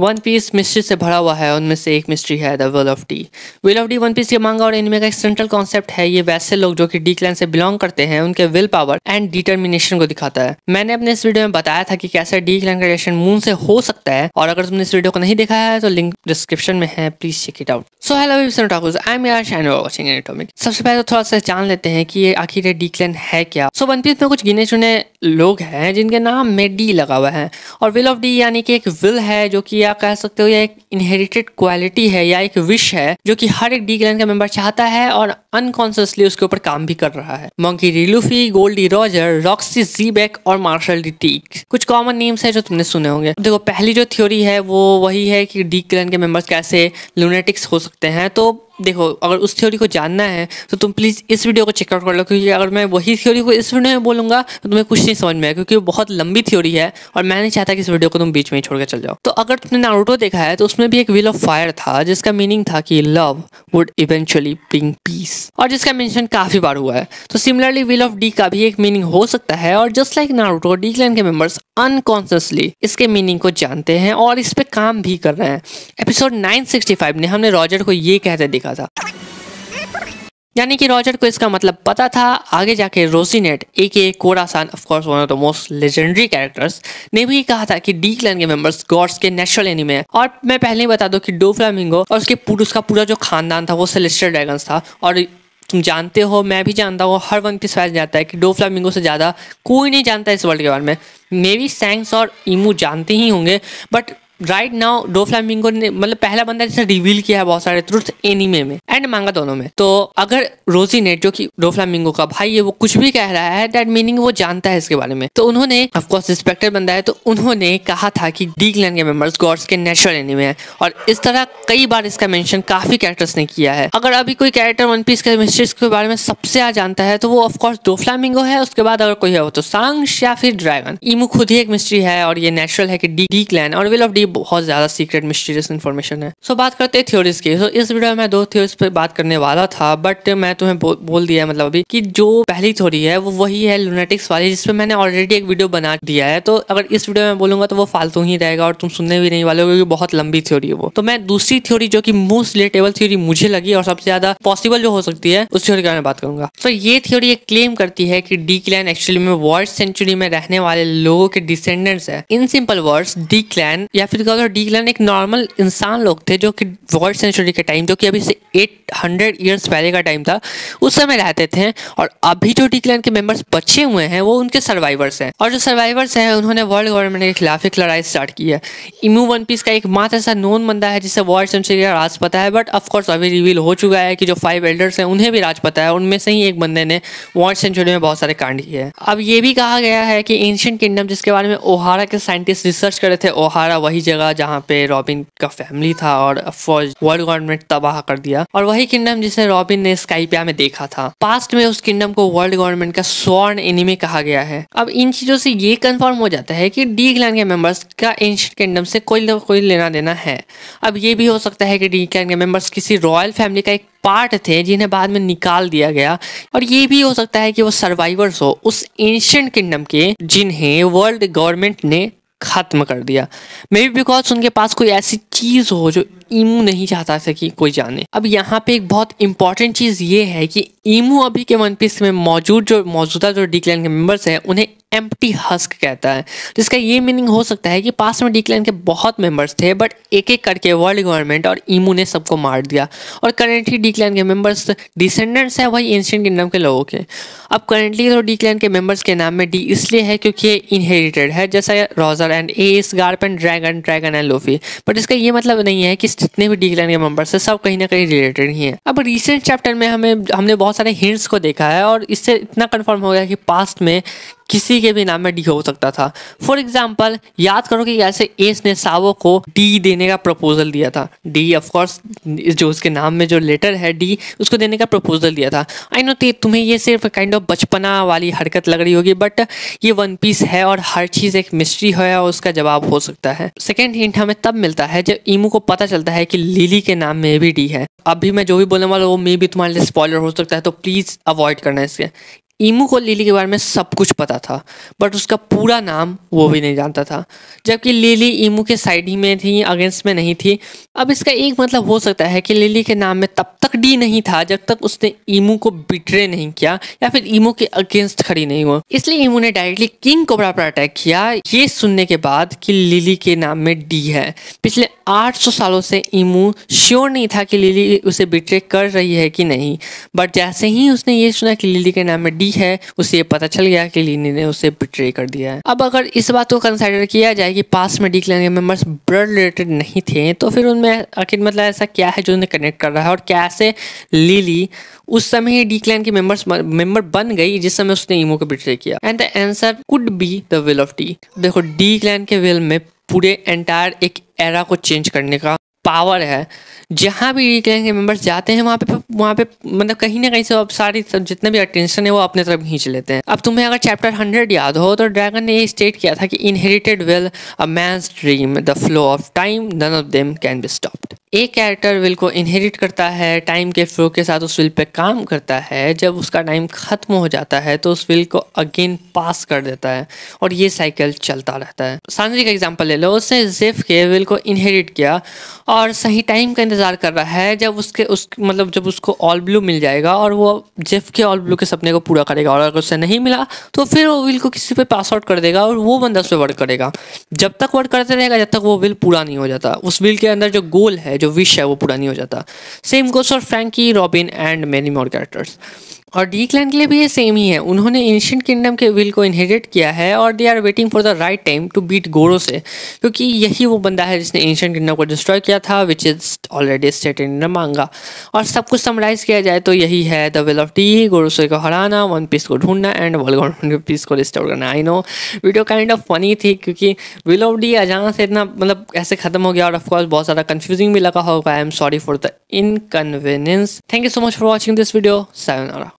one piece mystery से भरा हुआ है उनमें से एक मिस्ट्री है the will of D will of D One Piece ये मांगा और इनमें का एक सेंट्रल कॉन्सेप्ट है ये वैसे लोग जो कि डी क्लैन से बिलोंग करते हैं उनके विल पावर एंड डिटर्मिनेशन को दिखाता है मैंने अपने इस वीडियो में बताया था कि कैसे डी क्लैन का रिलेशन मून से हो सकता है और अगर तुमने इस वीडियो को नहीं देखा है तो लिंक डिस्क्रिप्शन में है please check it out so hello सबसे पहले तो थोड़ा सा जान लेते हैं कि ये आखिर डी क्लैन है क्या सो वन पीस में कुछ गिने चुने लोग हैं जिनके नाम में डी लगा हुआ है और विल ऑफ डी यानी कि एक विल है जो की या कह सकते हो या एक इनहेरिटेड क्वालिटी है या एक विश है जो कि हर एक डी क्लैन का मेंबर चाहता है और अनकॉन्सियसली उसके ऊपर काम भी कर रहा है Monkey D Luffy Gol D Roger Rocks D Xebec और मार्शल डिटीक कुछ कॉमन नेम्स है जो तुमने सुने होंगे देखो पहली जो थ्योरी है वो वही है कि डी क्लैन के मेंबर्स कैसे लूनेटिक्स हो सकते हैं तो देखो अगर उस थ्योरी को जानना है तो तुम प्लीज़ इस वीडियो को चेकआउट कर लो क्योंकि अगर मैं वही थ्योरी को इस वीडियो में बोलूँगा तो तुम्हें कुछ नहीं समझ में आया क्योंकि वो बहुत लंबी थ्योरी है और मैं नहीं चाहता कि इस वीडियो को तुम बीच में ही छोड़ चल जाओ तो अगर तुमने नारोटो देखा है तो उसमें भी एक विल ऑफ फायर था जिसका मीनिंग था कि love would eventually bring peace और जिसका मैंशन काफ़ी बार हुआ है तो सिमिलरली विल ऑफ डी का भी एक मीनिंग हो सकता है और just like Naruto D clan के मेम्बर्स अनकॉन्सियसली इसके मीनिंग को जानते हैं और इस पर काम भी कर रहे हैं एपिसोड 965 में हमने रॉजर को ये कहते देखा था यानी कि रॉजर को इसका मतलब पता था आगे जाके Rocinante a k Corazon of course one of the most legendary characters ने भी कहा था कि डी क्लैन के मेंबर्स गॉड्स के नेचुरल एनिमे हैं और मैं पहले ही बता दूं कि डोफ्लामिंगो और उसके पूरा उसका पूरा जो खानदान था वो सेलेस्टर ड्रैगन्स था और तुम जानते हो मैं भी जानता हूँ हर वन पीस फैन जानता है कि डो फ्लामिंगो से ज़्यादा कोई नहीं जानता इस वर्ल्ड के बारे में मे बी सैंग्स और इमू जानते ही होंगे but right now Doflamingo ने मतलब पहला बंदा जिसने रिवील किया है बहुत सारे ट्रुथ एनीमे में एंड मांगा दोनों में तो अगर रोजी ने जो कि डो फ्लैमिंगो का भाई है वो कुछ भी कह रहा है दैट मीनिंग वो जानता है इसके बारे में तो उन्होंने ऑफकोर्स रिस्पेक्टेड बंदा है तो उन्होंने कहा था कि डी क्लैन के मेम्बर्स गॉड्स के नेचुरल एनिमे है और इस तरह कई बार इसका मेंशन काफी कैरेक्टर्स ने किया है अगर अभी कोई कैरेक्टर वन पीस के मिस्ट्रीज के बारे में सबसे ज्यादा जानता है तो वो ऑफकोर्स डो फ्लैमिंगो है उसके बाद अगर कोई है वो तो सांग या फिर ड्रैगन इमू खुद ही एक मिस्ट्री है और ये नेचुरल है कि डी क्लैन और विल ऑफ डी बहुत ज़्यादा सीक्रेट मिस्टीरियस इन्फॉर्मेशन है सो so, बात करते हैं थ्योरीज की सो so, इस वीडियो में मैं दो थ्योरीज पर बात करने वाला था बट मैं तुम्हें बो, बोल दिया मतलब अभी कि जो पहली थ्योरी है वो वही है लुनेटिक्स वाली जिसपे मैंने ऑलरेडी एक वीडियो बना दिया है तो अगर इस वीडियो में बोलूंगा तो वो फालतू ही रहेगा और तुम सुनने भी नहीं वाले हो क्योंकि बहुत लंबी थ्योरी है वो तो मैं दूसरी थ्योरी जो की मोस्ट रिलेटेबल थ्योरी मुझे लगी और सबसे ज़्यादा पॉसिबल जो हो सकती है उस थ्योरी के बारे में बात करूंगा तो ये थ्योरी ये क्लेम करती है कि डी क्लैन एक्चुअली में वर्ल्ड सेंचुरी में रहने वाले लोगों के डिसेंडेंट्स है in simple words D clan या फिर बिकॉज ऑफ डी ग्लन एक नॉर्मल इंसान लोग थे जो कि वर्ल्ड सेंचुरी के टाइम जो कि अभी से 800 ईयर्स पहले का टाइम था उस समय रहते थे और अभी जो डी ग्लन के मेंबर्स बचे हुए हैं वो उनके सर्वाइवर्स हैं और जो सर्वाइवर्स हैं उन्होंने वर्ल्ड गवर्नमेंट के खिलाफ एक लड़ाई स्टार्ट की है इमू वन पीस का एक मात्र ऐसा नोन बंदा है जिसे वर्ल्ड सेंचुरी का राज पता है बट ऑफकोर्स अभी रिवील हो चुका है कि जो फाइव एल्डर्स हैं उन्हें भी राज पता है उनमें से ही एक बंदे ने वर्ल्ड सेंचुरी में बहुत सारे कांड किए हैं अब ये भी कहा गया है कि एंशियंट किंगडम जिसके बारे में ओहारा के साइंटिस्ट रिसर्च कर रहे थे ओहारा वही जगह जहाँ पे रॉबिन का फैमिली था और फौज वर्ल्ड गवर्नमेंट तबाह कर दिया और वही किंगडम जिसे रॉबिन ने स्काइपिया में देखा था पास्ट में उस किंगडम को वर्ल्ड गवर्नमेंट का स्वर्ण एनिमी कहा गया है अब इन चीजों से ये कन्फर्म हो जाता है की डी क्लैन के मेंबर्स का एंशियंट किंगडम से कोई कोई लेना देना है अब ये भी हो सकता है कि डी क्लैन के मेंबर्स किसी रॉयल फैमिली का एक पार्ट थे जिन्हें बाद में निकाल दिया गया और ये भी हो सकता है कि वो सर्वाइवर्स हो उस एंशियंट किंगडम के जिन्हें वर्ल्ड गवर्नमेंट ने ख़त्म कर दिया मे बी बिकॉज उनके पास कोई ऐसी चीज़ हो जो ईमू नहीं चाहता था कि कोई जाने अब यहाँ पे एक बहुत इंपॉर्टेंट चीज़ ये है कि ईमू अभी के वन पीस में मौजूद जो मौजूदा जो डी के मेंबर्स हैं उन्हें एम्प्टी हस्क कहता है जिसका तो ये मीनिंग हो सकता है कि पास में डी के बहुत मेंबर्स थे बट एक एक करके वर्ल्ड गवर्नमेंट और ईमू ने सबको मार दिया और करेंटली डी के मेंबर्स डिसेंडेंट्स हैं वही एंशियंट किंगडम के लोगों के अब करेंटली तो डी के मेंबर्स के नाम में डी इसलिए है क्योंकि ये इनहेरिटेड है जैसा Roger and Ace Garp and Dragon Dragon and Luffy but इसका ये मतलब नहीं है कि जितने भी डी क्लैन के मेंबर्स हैं सब कहीं ना कहीं रिलेटेड ही हैं अब रिसेंट चैप्टर में हमें हमने बहुत सारे हिंट्स को देखा है और इससे इतना कन्फर्म हो गया कि पास्ट में किसी के भी नाम में डी हो सकता था फॉर एग्जाम्पल याद करो कि कैसे एस ने सावो को डी देने का प्रपोजल दिया था डी ऑफकोर्स जो उसके नाम में जो लेटर है डी उसको देने का प्रपोजल दिया था आई नो तुम्हें ये सिर्फ काइंड ऑफ बचपना वाली हरकत लग रही होगी बट ये वन पीस है और हर चीज़ एक मिस्ट्री है और उसका जवाब हो सकता है सेकेंड हिंट हमें तब मिलता है जब ईमू को पता चलता है कि लिली के नाम में भी डी है अभी मैं जो भी बोलने वाला हूँ मे भी तुम्हारे लिए स्पॉलर हो सकता है तो प्लीज़ अवॉइड करना इसके ईमू को लिली के बारे में सब कुछ पता था बट उसका पूरा नाम वो भी नहीं जानता था जबकि लिली ईमू के साइड ही में थी अगेंस्ट में नहीं थी अब इसका एक मतलब हो सकता है कि लिली के नाम में तब तक डी नहीं था जब तक उसने ईमू को बिट्रे नहीं किया या फिर ईमू के अगेंस्ट खड़ी नहीं हुआ इसलिए ईमू ने डायरेक्टली किंग कोबरा पर अटैक किया ये सुनने के बाद कि लिली के नाम में डी है पिछले 800 सालों से ईमू श्योर नहीं था कि लिली उसे बिट्रे कर रही है कि नहीं बट जैसे ही उसने ये सुना कि लिली के नाम में डी है उसे ये पता चल गया कि लीनी ने उसे बिट्रे कर दिया है अब अगर इस बात को कंसिडर किया जाए कि पास में डी क्लैन के मेम्बर्स ब्लड रिलेटेड नहीं थे तो फिर उनमें आखिर मतलब ऐसा क्या है जो उन्हें कनेक्ट कर रहा है और कैसे लीली उस समय ही डी क्लैन के मेम्बर्स मेम्बर बन गई जिस समय उसने इमो को बिट्रे किया and the answer could be the will of D देखो डी क्लैन के विल में पूरे एंटायर एक एरा को चेंज करने का पावर है जहाँ भी गैंग के मेम्बर्स जाते हैं वहाँ पे वहाँ पे मतलब कहीं ना कहीं से अब सारी सब जितने भी अटेंशन है वो अपने तरफ खींच लेते हैं अब तुम्हें अगर चैप्टर हंड्रेड याद हो तो ड्रैगन ने ये स्टेट किया था कि inherited will a man's dream the flow of time none of them can be stopped एक कैरेक्टर विल को इनहेरिट करता है टाइम के फ्लो के साथ उस विल पे काम करता है जब उसका टाइम ख़त्म हो जाता है तो उस विल को अगेन पास कर देता है और ये साइकिल चलता रहता है सांजी का एग्जांपल ले लो उसने जेफ के विल को इनहेरिट किया और सही टाइम का इंतज़ार कर रहा है जब उसके उस मतलब जब उसको ऑल ब्लू मिल जाएगा और वो जेफ के ऑल ब्लू के सपने को पूरा करेगा और अगर उससे नहीं मिला तो फिर वो विल को किसी पर पास आउट कर देगा और वो बंदा उस पर वर्क करेगा जब तक वर्क करते रहेगा जब तक वो विल पूरा नहीं हो जाता उस विल के अंदर जो गोल है जो विश है वो पूरा नहीं हो जाता same goes for Franky Robin and many more characters और डी क्लैन के लिए भी ये सेम ही है उन्होंने एंशियंट किंगडम के विल को इनहेरिट किया है और they are waiting for the right time to beat Gorosei क्योंकि यही वो बंदा है जिसने एंशियंट किंगडम को डिस्ट्रॉय किया था which is already state in manga और सब कुछ समराइज किया जाए तो यही है the will of D Gorosei को हराना वन पीस को ढूंढना एंड वर्ल्ड पीस को रिस्टोर करना I know video kind of funny थी क्योंकि विल ऑफ डी अचानक से इतना मतलब ऐसे खत्म हो गया और ऑफकोर्स बहुत ज़्यादा कन्फ्यूजिंग भी लगा होगा I am sorry for the inconvenience thank you so much for watching this video sayonara